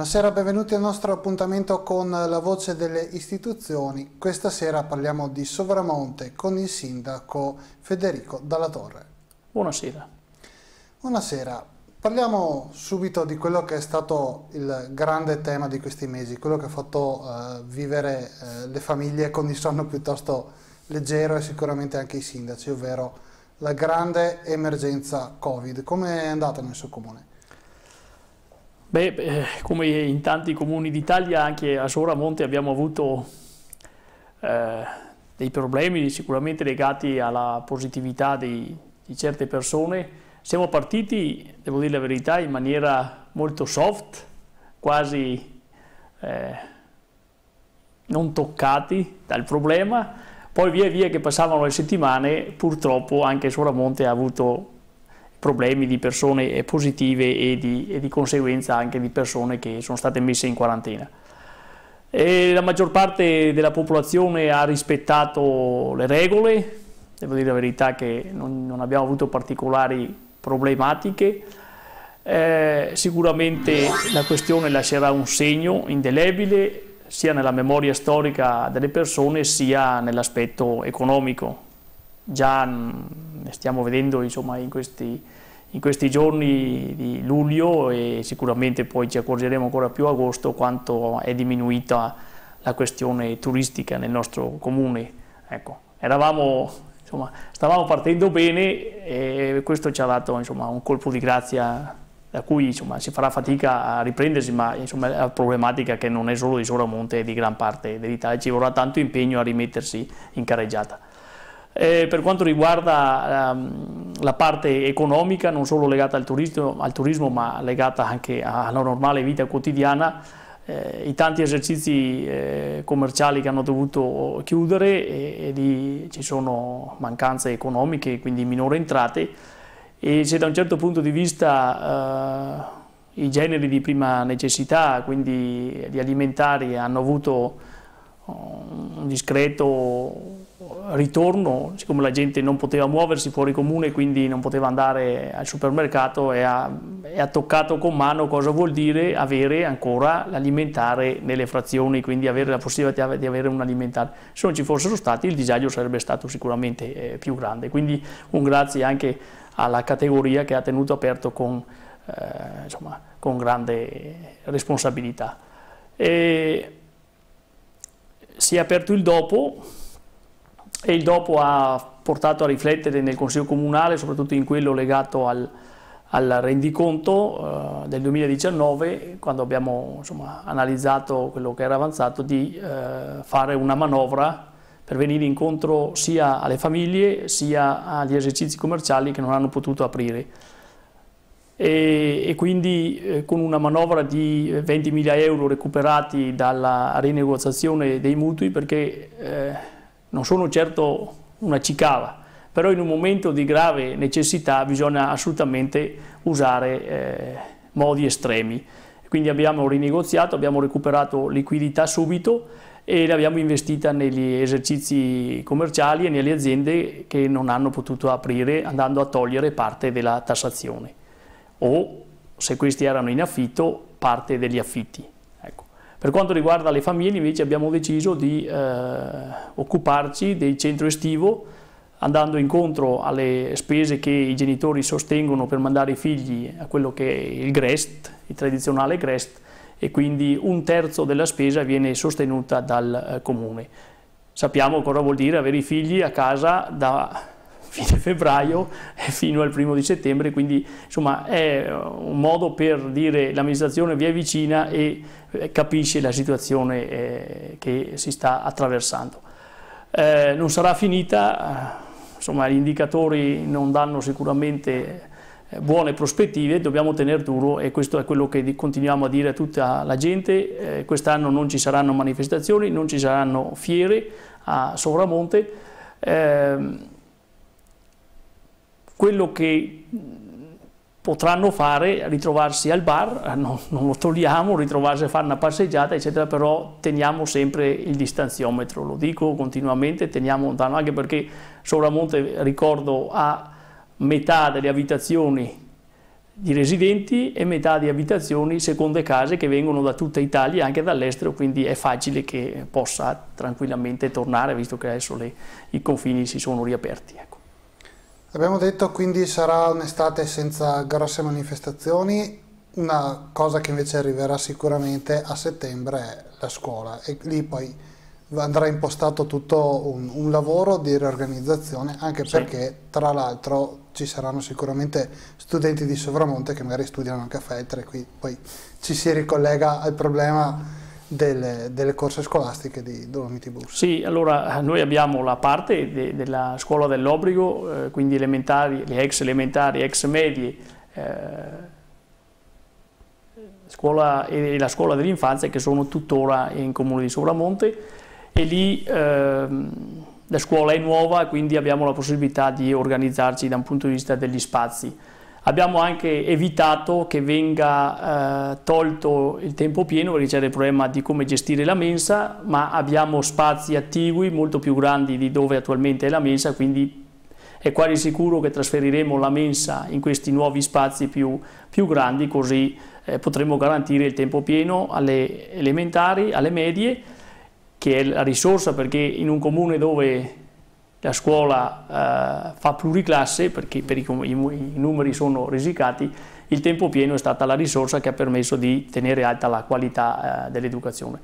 Buonasera, benvenuti al nostro appuntamento con la voce delle istituzioni. Questa sera parliamo di Sovramonte con il sindaco Federico Dalla Torre. Buonasera. Buonasera. Parliamo subito di quello che è stato il grande tema di questi mesi, quello che ha fatto eh, vivere eh, le famiglie con il sonno piuttosto leggero e sicuramente anche i sindaci, ovvero la grande emergenza Covid. Come è andata nel suo comune? Beh, eh, come in tanti comuni d'Italia, anche a Soramonte abbiamo avuto eh, dei problemi sicuramente legati alla positività di, di certe persone. Siamo partiti, devo dire la verità, in maniera molto soft, quasi eh, non toccati dal problema. Poi via via che passavano le settimane, purtroppo anche Soramonte ha avuto problemi di persone eh, positive e di, e di conseguenza anche di persone che sono state messe in quarantena. E la maggior parte della popolazione ha rispettato le regole, devo dire la verità che non, non abbiamo avuto particolari problematiche. Eh, sicuramente la questione lascerà un segno indelebile sia nella memoria storica delle persone sia nell'aspetto economico già mm, ne stiamo vedendo insomma, in, questi, in, questi, giorni di luglio e sicuramente poi ci accorgeremo ancora più a agosto quanto è diminuita la questione turistica nel nostro comune. Ecco, eravamo, insomma, stavamo partendo bene e questo ci ha dato insomma, un colpo di grazia da cui insomma, si farà fatica a riprendersi, ma insomma, è una problematica che non è solo di Soramonte, è di gran parte dell'Italia, ci vorrà tanto impegno a rimettersi in carreggiata. Eh, per quanto riguarda um, la parte economica, non solo legata al turismo, al turismo ma legata anche alla normale vita quotidiana, eh, i tanti esercizi eh, commerciali che hanno dovuto chiudere e, e lì ci sono mancanze economiche, quindi minore entrate e se da un certo punto di vista eh, i generi di prima necessità, quindi gli alimentari, hanno avuto un discreto ritorno, siccome la gente non poteva muoversi fuori comune, quindi non poteva andare al supermercato e ha, e ha toccato con mano cosa vuol dire avere ancora l'alimentare nelle frazioni, quindi avere la possibilità di avere un alimentare. Se non ci fossero stati il disagio sarebbe stato sicuramente eh, più grande, quindi un grazie anche alla categoria che ha tenuto aperto con, eh, insomma, con grande responsabilità. E si è aperto il dopo e il dopo ha portato a riflettere nel Consiglio Comunale, soprattutto in quello legato al, al rendiconto eh, del 2019, quando abbiamo insomma, analizzato quello che era avanzato, di eh, fare una manovra per venire incontro sia alle famiglie sia agli esercizi commerciali che non hanno potuto aprire e, e quindi eh, con una manovra di 20.000 eh, euro recuperati dalla rinegoziazione dei mutui perché eh, non sono certo una cicava, però in un momento di grave necessità bisogna assolutamente usare eh, modi estremi. Quindi abbiamo rinegoziato, abbiamo recuperato liquidità subito e l'abbiamo investita negli esercizi commerciali e nelle aziende che non hanno potuto aprire andando a togliere parte della tassazione o se questi erano in affitto parte degli affitti. Ecco. Per quanto riguarda le famiglie invece abbiamo deciso di eh, occuparci del centro estivo andando incontro alle spese che i genitori sostengono per mandare i figli a quello che è il GREST, il tradizionale GREST, e quindi un terzo della spesa viene sostenuta dal eh, comune. Sappiamo cosa vuol dire avere i figli a casa da fine febbraio eh, fino al primo di settembre, quindi insomma è eh, un modo per dire l'amministrazione vi è vicina e eh, capisce la situazione che si sta attraversando. non sarà finita, insomma gli indicatori non danno sicuramente buone prospettive, dobbiamo tenere duro e questo è quello che continuiamo a dire a tutta la gente, quest'anno non ci saranno manifestazioni, non ci saranno fiere a Sovramonte, eh, quello che potranno fare ritrovarsi al bar, eh, non, non, lo togliamo, ritrovarsi a fare una passeggiata, eccetera, però teniamo sempre il distanziometro, lo dico continuamente, teniamo lontano, anche perché Sovramonte, ricordo, ha metà delle abitazioni di residenti e metà di abitazioni seconde case che vengono da tutta Italia, e anche dall'estero, quindi è facile che possa tranquillamente tornare, visto che adesso le, i confini si sono riaperti. Ecco. Abbiamo detto quindi sarà un'estate senza grosse manifestazioni, una cosa che invece arriverà sicuramente a settembre è la scuola e lì poi andrà impostato tutto un, un lavoro di riorganizzazione anche sì. perché tra l'altro ci saranno sicuramente studenti di Sovramonte che magari studiano anche a Feltre, qui poi ci si ricollega al problema delle, delle, corse scolastiche di Dolomiti Bus. Sì, allora noi abbiamo la parte de, della scuola dell'obbligo, eh, quindi elementari, le ex elementari, ex medie, eh, scuola, e, e la scuola dell'infanzia che sono tuttora in comune di Sovramonte e lì eh, la scuola è nuova quindi abbiamo la possibilità di organizzarci da un punto di vista degli spazi. Abbiamo anche evitato che venga eh, tolto il tempo pieno perché c'era il problema di come gestire la mensa, ma abbiamo spazi attigui molto più grandi di dove attualmente è la mensa, quindi è quasi sicuro che trasferiremo la mensa in questi nuovi spazi più, più grandi, così eh, potremo garantire il tempo pieno alle elementari, alle medie, che è la risorsa perché in un comune dove la scuola eh, fa pluriclasse perché per i, i, i, numeri sono risicati, il tempo pieno è stata la risorsa che ha permesso di tenere alta la qualità eh, dell'educazione.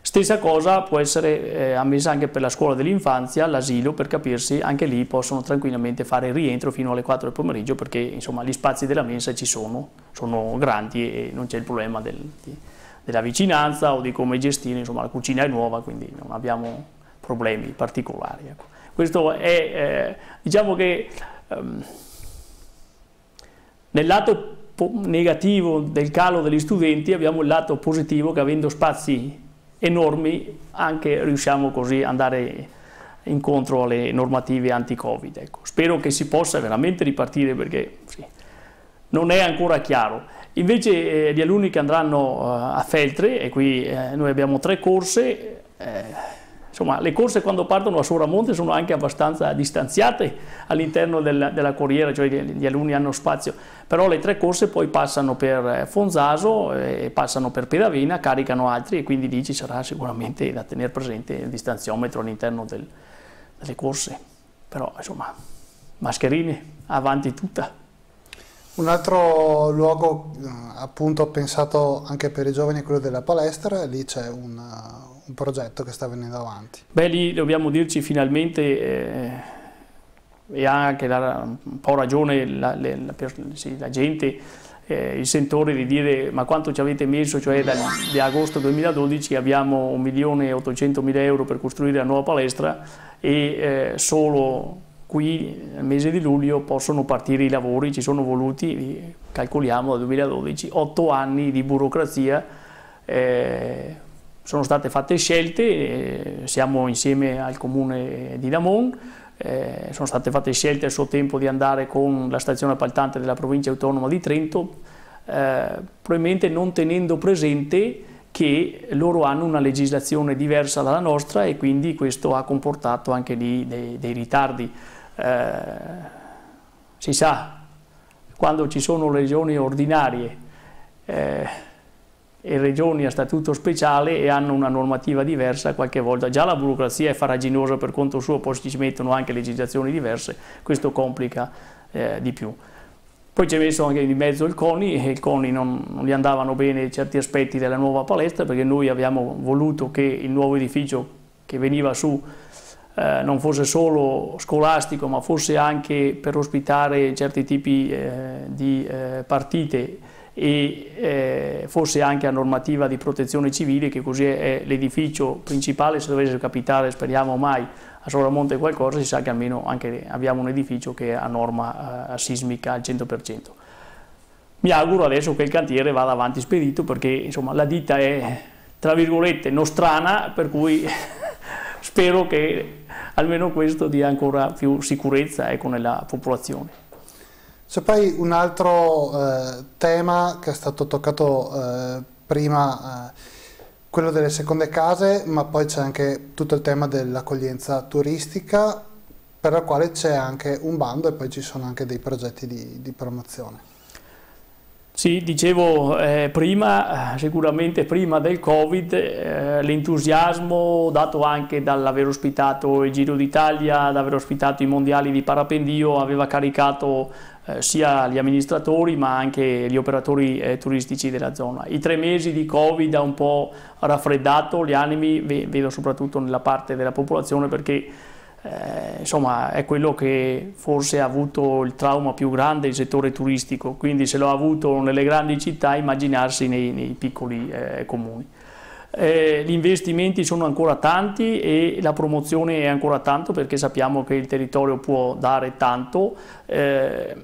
Stessa cosa può essere eh, ammessa anche per la scuola dell'infanzia, l'asilo, per capirsi, anche lì possono tranquillamente fare rientro fino alle 4 del pomeriggio perché insomma, gli spazi della mensa ci sono, sono grandi e non c'è il problema del, di, della vicinanza o di come gestire, insomma la cucina è nuova quindi non abbiamo problemi particolari. Ecco. Questo è, eh, diciamo che ehm, nel lato negativo del calo degli studenti abbiamo il lato positivo che avendo spazi enormi anche riusciamo così ad andare incontro alle normative anti-covid. Ecco. Spero che si possa veramente ripartire perché sì, non è ancora chiaro. Invece eh, gli alunni che andranno eh, a Feltre, e qui eh, noi abbiamo tre corse, eh, insomma le corse quando partono a Sovramonte sono anche abbastanza distanziate all'interno della, della, corriera, cioè gli, alunni hanno spazio, però le tre corse poi passano per eh, Fonzaso, eh, passano per Pedavina, caricano altri e quindi lì ci sarà sicuramente da tenere presente il distanziometro all'interno del, delle corse, però insomma mascherine avanti tutta. Un altro luogo eh, appunto pensato anche per i giovani è quello della palestra, lì c'è un eh, un progetto che sta venendo avanti. Beh, lì dobbiamo dirci finalmente, eh, e ha anche la, un po' ragione la, la, sì, la gente, eh, il sentore di dire ma quanto ci avete messo, cioè da, da agosto 2012 abbiamo 1.800.000 euro per costruire la nuova palestra e eh, solo qui nel mese di luglio possono partire i lavori, ci sono voluti, calcoliamo dal 2012, 8 anni di burocrazia eh, sono state fatte scelte, eh, siamo insieme al comune di Damon, eh, sono state fatte scelte al suo tempo di andare con la stazione appaltante della provincia autonoma di Trento, eh, probabilmente non tenendo presente che loro hanno una legislazione diversa dalla nostra e quindi questo ha comportato anche lì dei, dei ritardi. Eh, si sa, quando ci sono lesioni ordinarie e regioni a statuto speciale e hanno una normativa diversa qualche volta. Già la burocrazia è faraginosa per conto suo, poi ci mettono anche legislazioni diverse, questo complica eh, di più. Poi ci è messo anche in mezzo il CONI e il CONI non, non, gli andavano bene certi aspetti della nuova palestra perché noi abbiamo voluto che il nuovo edificio che veniva su eh, non fosse solo scolastico ma fosse anche per ospitare certi tipi eh, di eh, partite e eh, forse anche a normativa di protezione civile che così è l'edificio principale se dovesse capitare speriamo mai a Sovramonte qualcosa si sa che almeno anche abbiamo un edificio che è a norma eh, sismica al 100%. Mi auguro adesso che il cantiere vada avanti spedito perché insomma la ditta è tra virgolette nostrana per cui spero che almeno questo dia ancora più sicurezza ecco, nella popolazione. C'è poi un altro eh, tema che è stato toccato eh, prima, eh, quello delle seconde case, ma poi c'è anche tutto il tema dell'accoglienza turistica, per la quale c'è anche un bando e poi ci sono anche dei progetti di, di promozione. Sì, dicevo eh, prima, eh, sicuramente prima del Covid, eh, l'entusiasmo dato anche dall'aver ospitato il Giro d'Italia, dall'aver ospitato i mondiali di parapendio, aveva caricato eh, sia gli amministratori ma anche gli operatori eh, turistici della zona. I tre mesi di Covid ha un po' raffreddato gli animi, vedo soprattutto nella parte della popolazione perché eh, insomma è quello che forse ha avuto il trauma più grande il settore turistico, quindi se lo ha avuto nelle grandi città immaginarsi nei, nei piccoli eh, comuni. Eh, gli investimenti sono ancora tanti e la promozione è ancora tanto perché sappiamo che il territorio può dare tanto. Eh,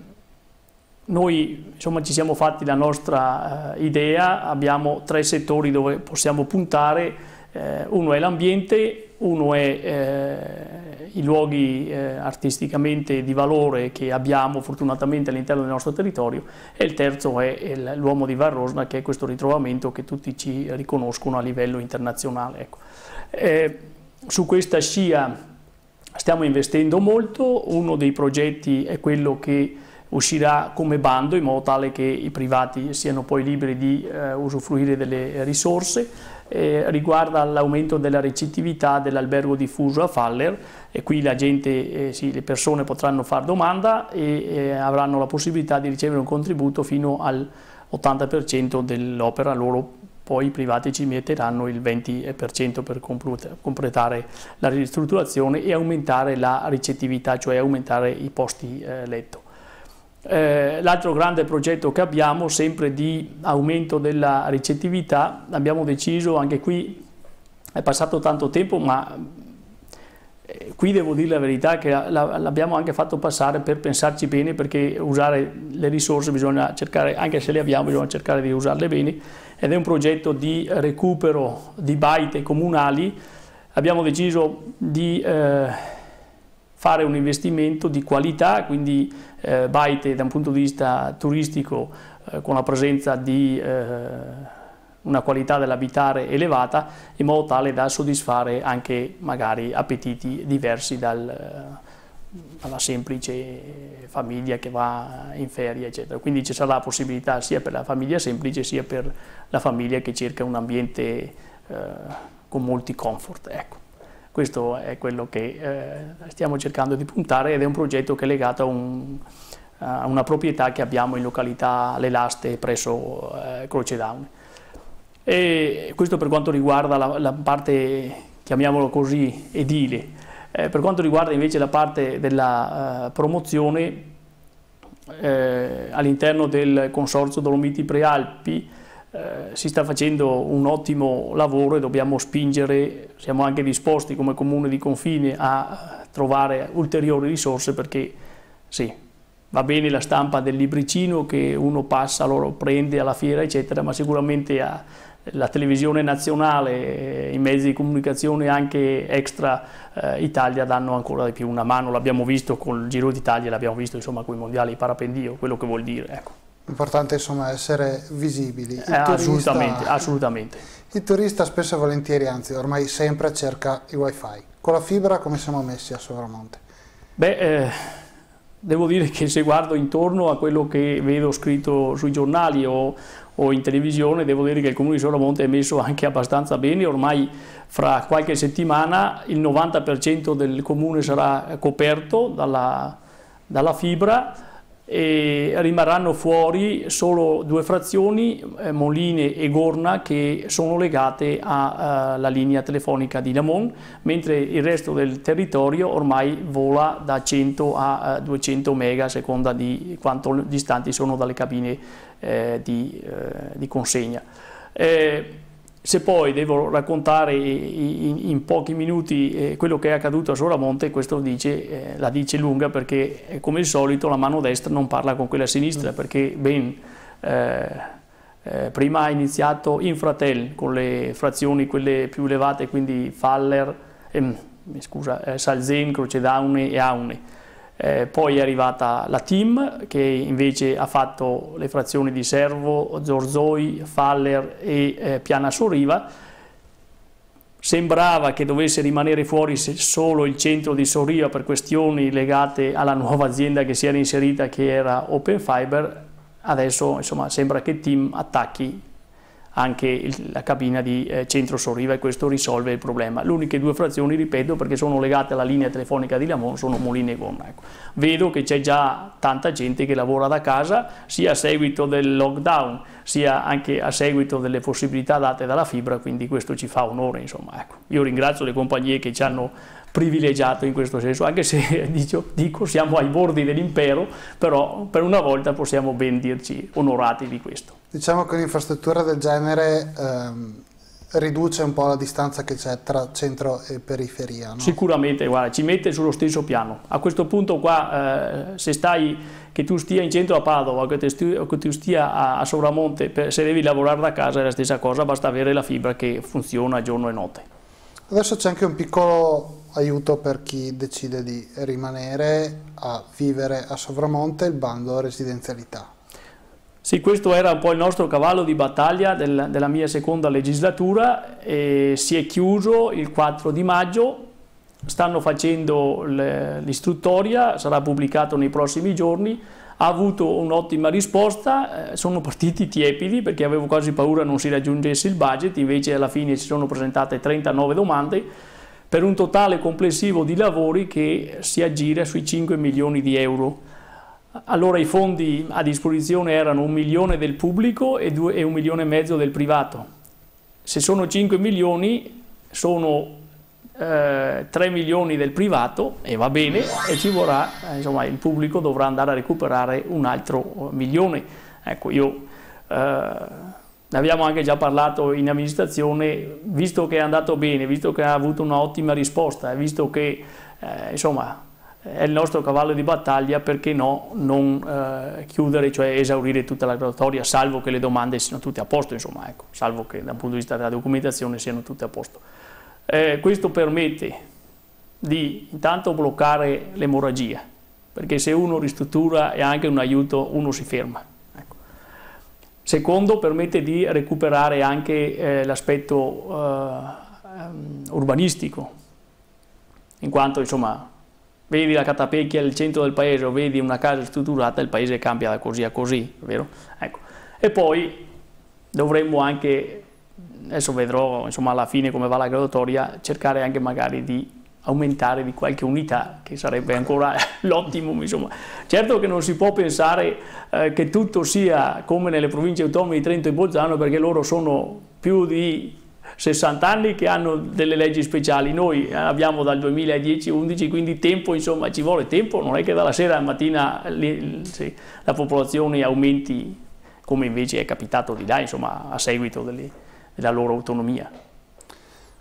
noi insomma, ci siamo fatti la nostra eh, idea, abbiamo tre settori dove possiamo puntare eh, uno è l'ambiente, uno è eh, i luoghi eh, artisticamente di valore che abbiamo fortunatamente all'interno del nostro territorio e il terzo è l'uomo di Varrosna che è questo ritrovamento che tutti ci riconoscono a livello internazionale. Ecco. Eh, su questa scia stiamo investendo molto, uno dei progetti è quello che uscirà come bando in modo tale che i privati siano poi liberi di eh, usufruire delle risorse eh, riguarda l'aumento della recettività dell'albergo diffuso a Faller e qui gente, eh, sì, le persone potranno fare domanda e eh, avranno la possibilità di ricevere un contributo fino al 80% dell'opera, loro poi i privati ci metteranno il 20% per completare la ristrutturazione e aumentare la ricettività, cioè aumentare i posti eh, letto. Eh, l'altro grande progetto che abbiamo, sempre di aumento della ricettività, abbiamo deciso anche qui, è passato tanto tempo, ma eh, qui devo dire la verità che l'abbiamo anche fatto passare per pensarci bene perché usare le risorse bisogna cercare, anche se le abbiamo bisogna cercare di usarle bene ed è un progetto di recupero di baite comunali, abbiamo deciso di... Eh, fare un investimento di qualità, quindi eh, Baite da un punto di vista turistico eh, con la presenza di eh, una qualità dell'abitare elevata in modo tale da soddisfare anche magari appetiti diversi dal, eh, dalla semplice famiglia che va in ferie eccetera. Quindi ci sarà la possibilità sia per la famiglia semplice sia per la famiglia che cerca un ambiente eh, con molti comfort. Ecco. Questo è quello che eh, stiamo cercando di puntare ed è un progetto che è legato a, un, a una proprietà che abbiamo in località Le Laste presso eh, Croce Down. E questo per quanto riguarda la, la parte, chiamiamolo così, edile. Eh, per quanto riguarda invece la parte della eh, promozione, eh, all'interno del Consorzio Dolomiti Prealpi eh, si sta facendo un ottimo lavoro e dobbiamo spingere, siamo anche disposti come comune di confine a trovare ulteriori risorse perché sì, va bene la stampa del libricino che uno passa, loro prende alla fiera eccetera, ma sicuramente a, la televisione nazionale, eh, i mezzi di comunicazione anche extra eh, Italia danno ancora di più una mano, l'abbiamo visto con il Giro d'Italia, l'abbiamo visto insomma con i mondiali parapendio, quello che vuol dire. Ecco. L'importante insomma è essere visibili. Il eh, turista, assolutamente, assolutamente. Il turista spesso e volentieri, anzi ormai sempre, cerca i wifi. Con la fibra come siamo messi a Sovramonte? Beh, eh, devo dire che se guardo intorno a quello che vedo scritto sui giornali o, o in televisione, devo dire che il comune di Sovramonte è messo anche abbastanza bene, ormai fra qualche settimana il 90% del comune sarà coperto dalla, dalla fibra, e rimarranno fuori solo due frazioni, eh, Moline e Gorna, che sono legate alla eh, linea telefonica di Lamon, mentre il resto del territorio ormai vola da 100 a 200 eh, mega a seconda di quanto distanti sono dalle cabine eh, di, eh, di, consegna. Eh, se poi devo raccontare in, pochi minuti eh, quello che è accaduto a Solamonte, questo dice, eh, la dice lunga perché eh, come al solito la mano destra non parla con quella sinistra mm. perché ben eh, eh, prima ha iniziato Infratel con le frazioni quelle più elevate, quindi Faller, ehm, eh, scusa, Salzen, Crocedaune e Aune eh, poi è arrivata la team che invece ha fatto le frazioni di Servo, Zorzoi, Faller e eh, Piana Sorriva. Sembrava che dovesse rimanere fuori solo il centro di Soria per questioni legate alla nuova azienda che si era inserita che era Open Fiber, adesso insomma, sembra che Team attacchi anche la cabina di eh, centro Sorriva e questo risolve il problema. Le uniche due frazioni, ripeto, perché sono legate alla linea telefonica di Lamon, sono Moline e Gonna. Ecco. Vedo che c'è già tanta gente che lavora da casa, sia a seguito del lockdown, sia anche a seguito delle possibilità date dalla fibra, quindi questo ci fa onore. Insomma, ecco. Io ringrazio le compagnie che ci hanno privilegiato in questo senso, anche se dico, dico siamo ai bordi dell'impero, però per una volta possiamo ben dirci onorati di questo. Diciamo che un'infrastruttura del genere ehm, riduce un po' la distanza che c'è tra centro e periferia. No? Sicuramente, guarda, ci mette sullo stesso piano. A questo punto qua, eh, se stai che tu stia in centro a Padova, che, tu stia a, a Sovramonte, per, se devi lavorare da casa è la stessa cosa, basta avere la fibra che funziona giorno e notte. Adesso c'è anche un piccolo aiuto per chi decide di rimanere a vivere a Sovramonte il bando residenzialità. Sì, questo era un po' il nostro cavallo di battaglia del, della mia seconda legislatura e si è chiuso il 4 di maggio, stanno facendo l'istruttoria, sarà pubblicato nei prossimi giorni, ha avuto un'ottima risposta, eh, sono partiti tiepidi perché avevo quasi paura non si raggiungesse il budget, invece alla fine si sono presentate 39 domande, per un totale complessivo di lavori che si aggira sui 5 milioni di euro. Allora i fondi a disposizione erano un milione del pubblico e, due, e un milione e mezzo del privato. Se sono 5 milioni sono eh, 3 milioni del privato e va bene e ci vorrà, eh, insomma il pubblico dovrà andare a recuperare un altro milione. Ecco, io eh, ne abbiamo anche già parlato in amministrazione, visto che è andato bene, visto che ha avuto un'ottima risposta, eh, visto che eh, insomma, è il nostro cavallo di battaglia, perché no non eh, chiudere, cioè esaurire tutta la graduatoria, salvo che le domande siano tutte a posto, insomma, ecco, salvo che dal punto di vista della documentazione siano tutte a posto. Eh, questo permette di intanto bloccare l'emorragia, perché se uno ristruttura è anche un aiuto, uno si ferma. Secondo, permette di recuperare anche eh, l'aspetto eh, ehm, urbanistico, in quanto insomma vedi la catapecchia al centro del paese o vedi una casa strutturata, il paese cambia da così a così, vero? Ecco. E poi dovremmo anche, adesso vedrò insomma alla fine come va la graduatoria, cercare anche magari di aumentare di qualche unità, che sarebbe ancora l'ottimo, Insomma. Certo che non si può pensare eh, che tutto sia come nelle province autonome di Trento e Bolzano, perché loro sono più di 60 anni che hanno delle leggi speciali, noi abbiamo dal 2010-11, quindi tempo, insomma, ci vuole tempo, non è che dalla sera alla mattina eh, le, sì, la popolazione aumenti come invece è capitato di là, insomma, a seguito delle, della loro autonomia.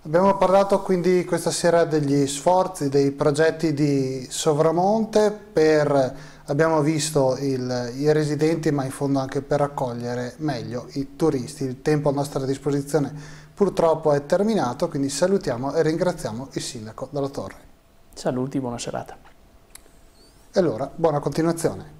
Abbiamo parlato quindi questa sera degli sforzi, dei progetti di Sovramonte per, abbiamo visto il, i residenti ma in fondo anche per accogliere meglio i turisti. Il tempo a nostra disposizione purtroppo è terminato, quindi salutiamo e ringraziamo il sindaco Dalla Torre. Saluti, buona serata. E allora, buona continuazione.